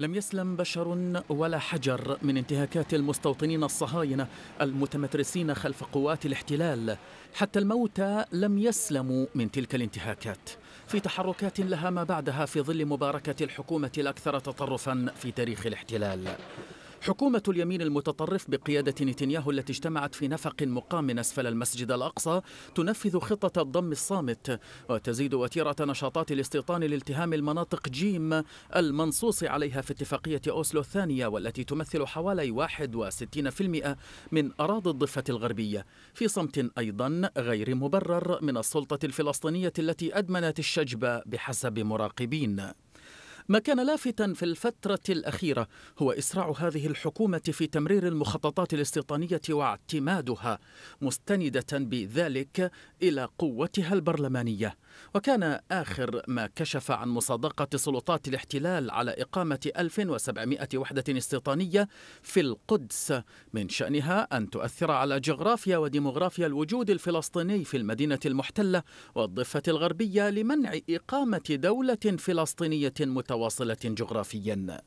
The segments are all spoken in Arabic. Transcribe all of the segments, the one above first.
لم يسلم بشر ولا حجر من انتهاكات المستوطنين الصهاينة المتمترسين خلف قوات الاحتلال حتى الموتى لم يسلموا من تلك الانتهاكات في تحركات لها ما بعدها في ظل مباركة الحكومة الأكثر تطرفا في تاريخ الاحتلال حكومة اليمين المتطرف بقيادة نتنياهو التي اجتمعت في نفق مقام أسفل المسجد الأقصى تنفذ خطة الضم الصامت وتزيد وتيرة نشاطات الاستيطان لالتهام المناطق جيم المنصوص عليها في اتفاقية أوسلو الثانية والتي تمثل حوالي 61% من أراضي الضفة الغربية في صمت أيضا غير مبرر من السلطة الفلسطينية التي أدمنت الشجب بحسب مراقبين ما كان لافتا في الفترة الأخيرة هو إسراع هذه الحكومة في تمرير المخططات الاستيطانية واعتمادها مستندة بذلك إلى قوتها البرلمانية وكان آخر ما كشف عن مصادقة سلطات الاحتلال على إقامة 1700 وحدة استيطانية في القدس من شأنها أن تؤثر على جغرافيا وديموغرافيا الوجود الفلسطيني في المدينة المحتلة والضفة الغربية لمنع إقامة دولة فلسطينية متواصلة جغرافيا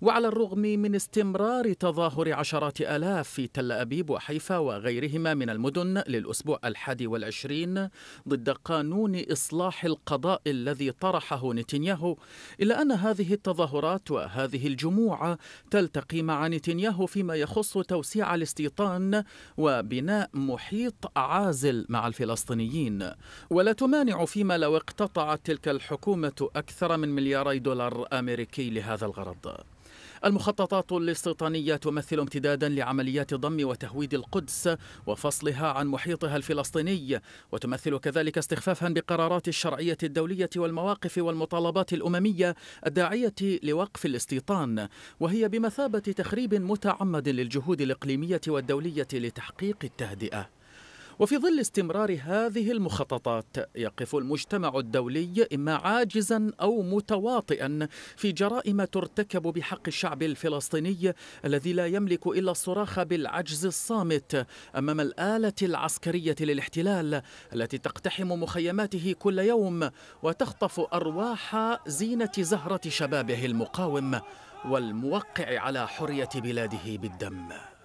وعلى الرغم من استمرار تظاهر عشرات آلاف في تل أبيب وحيفا وغيرهما من المدن للأسبوع الحادي والعشرين ضد قانون إصلاح القضاء الذي طرحه نتنياهو إلا أن هذه التظاهرات وهذه الجموع تلتقي مع نتنياهو فيما يخص توسيع الاستيطان وبناء محيط عازل مع الفلسطينيين ولا تمانع فيما لو اقتطعت تلك الحكومة أكثر من ملياري دولار أمريكي لهذا الغرض المخططات الاستيطانية تمثل امتدادا لعمليات ضم وتهويد القدس وفصلها عن محيطها الفلسطيني وتمثل كذلك استخفافا بقرارات الشرعية الدولية والمواقف والمطالبات الأممية الداعية لوقف الاستيطان وهي بمثابة تخريب متعمد للجهود الإقليمية والدولية لتحقيق التهدئة وفي ظل استمرار هذه المخططات يقف المجتمع الدولي إما عاجزا أو متواطئا في جرائم ترتكب بحق الشعب الفلسطيني الذي لا يملك إلا الصراخ بالعجز الصامت أمام الآلة العسكرية للاحتلال التي تقتحم مخيماته كل يوم وتخطف أرواح زينة زهرة شبابه المقاوم والموقع على حرية بلاده بالدم